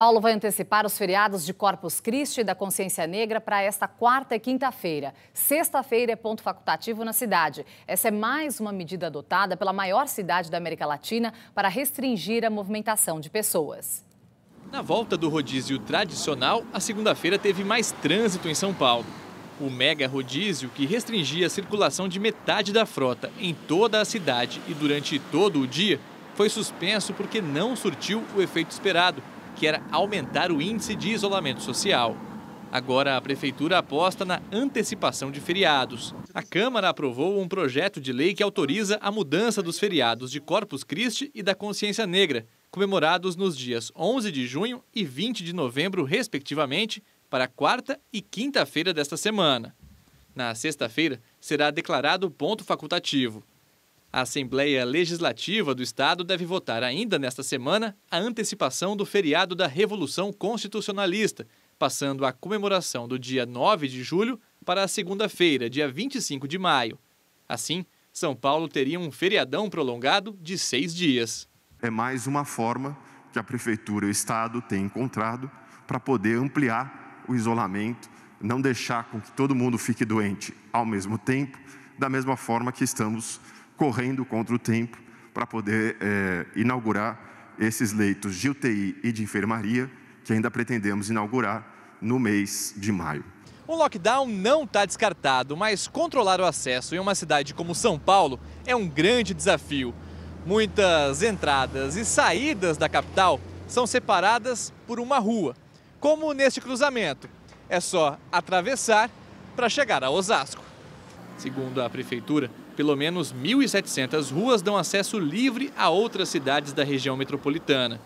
Paulo vai antecipar os feriados de Corpus Christi e da Consciência Negra para esta quarta e quinta-feira. Sexta-feira é ponto facultativo na cidade. Essa é mais uma medida adotada pela maior cidade da América Latina para restringir a movimentação de pessoas. Na volta do rodízio tradicional, a segunda-feira teve mais trânsito em São Paulo. O mega rodízio, que restringia a circulação de metade da frota em toda a cidade e durante todo o dia, foi suspenso porque não surtiu o efeito esperado que era aumentar o índice de isolamento social. Agora, a Prefeitura aposta na antecipação de feriados. A Câmara aprovou um projeto de lei que autoriza a mudança dos feriados de Corpus Christi e da Consciência Negra, comemorados nos dias 11 de junho e 20 de novembro, respectivamente, para quarta e quinta-feira desta semana. Na sexta-feira, será declarado ponto facultativo. A Assembleia Legislativa do Estado deve votar ainda nesta semana a antecipação do feriado da Revolução Constitucionalista, passando a comemoração do dia 9 de julho para a segunda-feira, dia 25 de maio. Assim, São Paulo teria um feriadão prolongado de seis dias. É mais uma forma que a Prefeitura e o Estado têm encontrado para poder ampliar o isolamento, não deixar com que todo mundo fique doente ao mesmo tempo, da mesma forma que estamos correndo contra o tempo para poder é, inaugurar esses leitos de UTI e de enfermaria que ainda pretendemos inaugurar no mês de maio. O lockdown não está descartado, mas controlar o acesso em uma cidade como São Paulo é um grande desafio. Muitas entradas e saídas da capital são separadas por uma rua, como neste cruzamento. É só atravessar para chegar a Osasco. Segundo a prefeitura, pelo menos 1.700 ruas dão acesso livre a outras cidades da região metropolitana.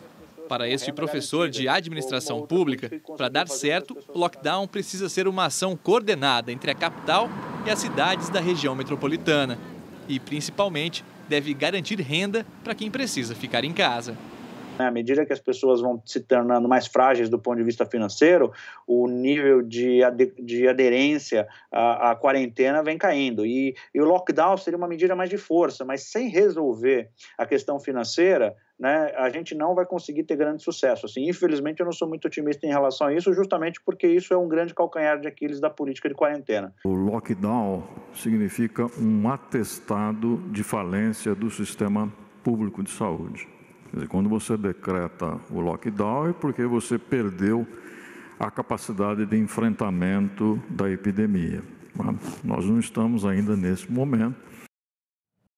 Para este professor de administração pública, para dar certo, o lockdown precisa ser uma ação coordenada entre a capital e as cidades da região metropolitana. E, principalmente, deve garantir renda para quem precisa ficar em casa. Né, à medida que as pessoas vão se tornando mais frágeis do ponto de vista financeiro, o nível de, ad de aderência à, à, quarentena vem caindo. E, e o lockdown seria uma medida mais de força, mas sem resolver a questão financeira, né, a gente não vai conseguir ter grande sucesso. Assim, infelizmente, eu não sou muito otimista em relação a isso, justamente porque isso é um grande calcanhar de Aquiles da política de quarentena. O lockdown significa um atestado de falência do sistema público de saúde quando você decreta o lockdown é porque você perdeu a capacidade de enfrentamento da epidemia. Nós não estamos ainda nesse momento